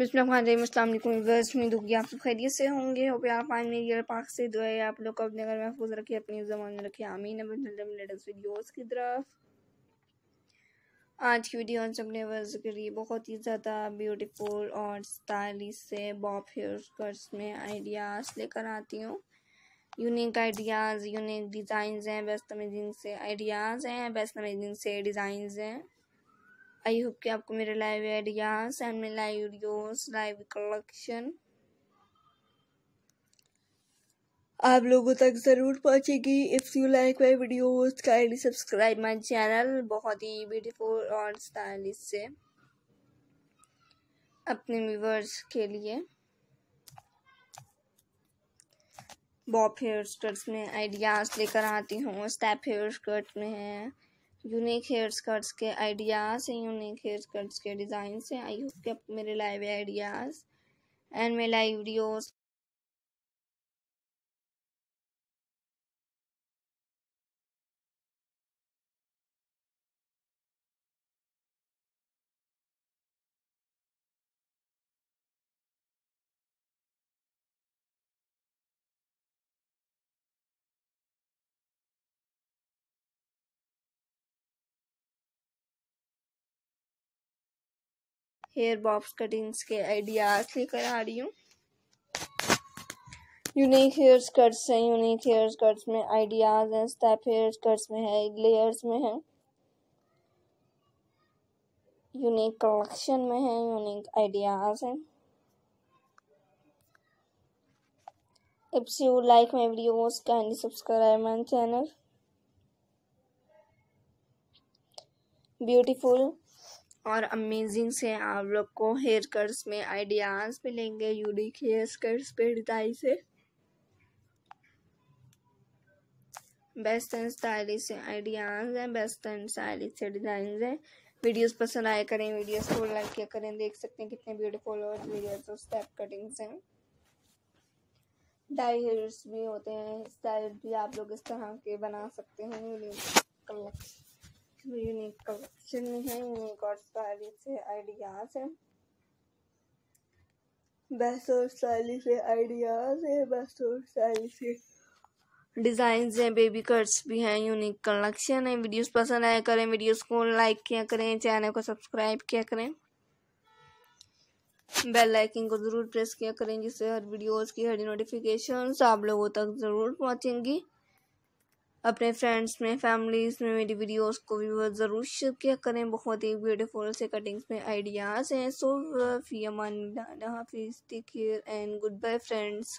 आप खैरियत से होंगे हो पे आप आज मेरी पाक से दुआ है आप लोग को अपने घर महफूज रखे अपनी जमान में रखे आमीन अब वीडियोस की तरफ आज की वीडियो हम सबने के लिए बहुत ही ज़्यादा ब्यूटीफुल और स्टाइलिश से बॉब हेयर कट्स में आइडियाज़ लेकर आती हूँ यूनिक आइडियाज़ यूनिक डिज़ाइन हैं बेस्ट अमेजिंग से आइडियाज़ हैं बेस्ट अमेजिंग से डिज़ाइन हैं आई होप कि आपको मेरे लाइव आइडियाज एंड मेरे लाइव वीडियोस लाइव कलेक्शन आप लोगों तक ज़रूर पहुंचेगी if you like my video kindly subscribe my channel बहुत ही ब्यूटीफुल और स्टाइलिश से अपने व्यूवर्स के लिए बॉब हेयर स्कर्ट्स में आइडियाज़ लेकर आती हूँ स्टेप हेयर स्कर्ट में है यूनिक हेयर स्कर्ट्स के आइडियाज़ हैं यूनिक हेयर स्कर्ट्स के डिज़ाइन हैं आई होप कि मेरे लाइव आइडियाज़ एंड मेरे live videos hair bobs cuttings के आइडियाज़ लेकर आ रही हूँ यूनिक हेयर स्कर्ट्स हैं यूनिक हेयर स्कर्ट्स में आइडियाज़ हैं स्टेप हेयर स्कर्ट्स में है लेयर्स में है यूनिक कलेक्शन में है यूनिक आइडियाज़ हैं If you like my videos, kindly subscribe my channel beautiful और अमेजिंग से आप लोग को हेयर कट्स में आइडियाज़ मिलेंगे यूनिक हेयर कर्स पे डिटाई से एंड स्टाइलिश से आइडियाज़ हैं एंड स्टाइलिश से डिज़ाइन हैं वीडियोस पसंद आए करें वीडियोस को लाइक किया करें देख सकते हैं कितने ब्यूटीफुल और वीडियोस और स्टेप कटिंग्स हैं डाई हेयर्स भी होते हैं स्टाइल भी आप लोग इस तरह के बना सकते हैं में है यूनिक और स्टाइलिश से आइडियाज है बेस्ट और स्टाइलिश से आइडियाज है बेस्ट और स्टाइलिश से डिज़ाइन हैं बेबी कट्स भी हैं यूनिक कलेक्शन है वीडियोस पसंद आया करें वीडियोस को लाइक किया करें चैनल को सब्सक्राइब किया करें बेल आइकन को ज़रूर प्रेस किया करें जिससे हर वीडियोस की हर नोटिफिकेशन आप लोगों तक ज़रूर पहुंचेंगी अपने फ्रेंड्स में फैमिलीज में मेरी वीडियोस को भी बहुत ज़रूर शेयर किया करें बहुत ही ब्यूटीफुल से कटिंग्स में आइडियाज़ हैं सो फी अमान हाफिज़ take care and good bye friends